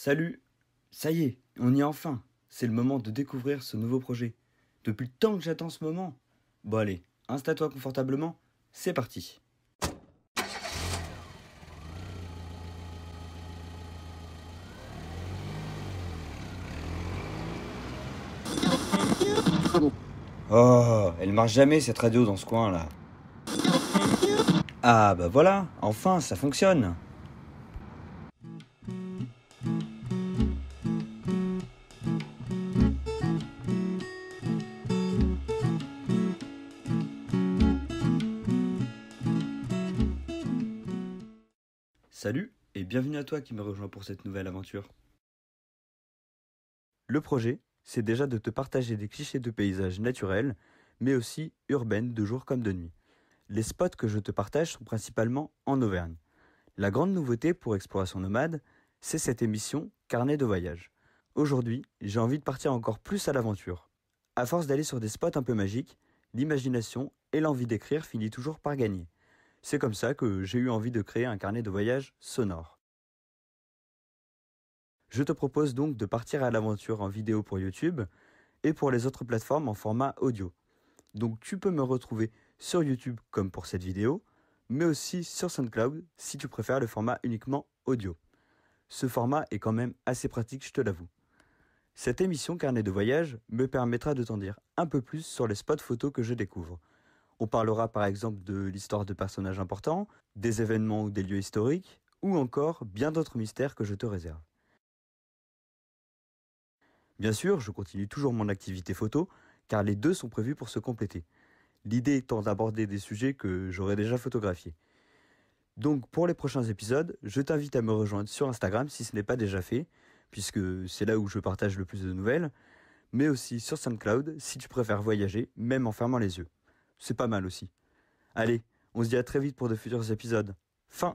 Salut Ça y est, on y est enfin C'est le moment de découvrir ce nouveau projet. Depuis le temps que j'attends ce moment Bon allez, installe-toi confortablement, c'est parti Oh, elle marche jamais cette radio dans ce coin là. Ah bah voilà, enfin ça fonctionne Salut et bienvenue à toi qui me rejoins pour cette nouvelle aventure. Le projet, c'est déjà de te partager des clichés de paysages naturels, mais aussi urbaines de jour comme de nuit. Les spots que je te partage sont principalement en Auvergne. La grande nouveauté pour Exploration Nomade, c'est cette émission Carnet de voyage. Aujourd'hui, j'ai envie de partir encore plus à l'aventure. À force d'aller sur des spots un peu magiques, l'imagination et l'envie d'écrire finit toujours par gagner. C'est comme ça que j'ai eu envie de créer un carnet de voyage sonore. Je te propose donc de partir à l'aventure en vidéo pour YouTube et pour les autres plateformes en format audio. Donc tu peux me retrouver sur YouTube comme pour cette vidéo, mais aussi sur SoundCloud si tu préfères le format uniquement audio. Ce format est quand même assez pratique, je te l'avoue. Cette émission Carnet de voyage me permettra de t'en dire un peu plus sur les spots photos que je découvre. On parlera par exemple de l'histoire de personnages importants, des événements ou des lieux historiques, ou encore bien d'autres mystères que je te réserve. Bien sûr, je continue toujours mon activité photo, car les deux sont prévus pour se compléter. L'idée étant d'aborder des sujets que j'aurais déjà photographiés. Donc pour les prochains épisodes, je t'invite à me rejoindre sur Instagram si ce n'est pas déjà fait, puisque c'est là où je partage le plus de nouvelles, mais aussi sur SoundCloud si tu préfères voyager, même en fermant les yeux c'est pas mal aussi. Allez, on se dit à très vite pour de futurs épisodes. Fin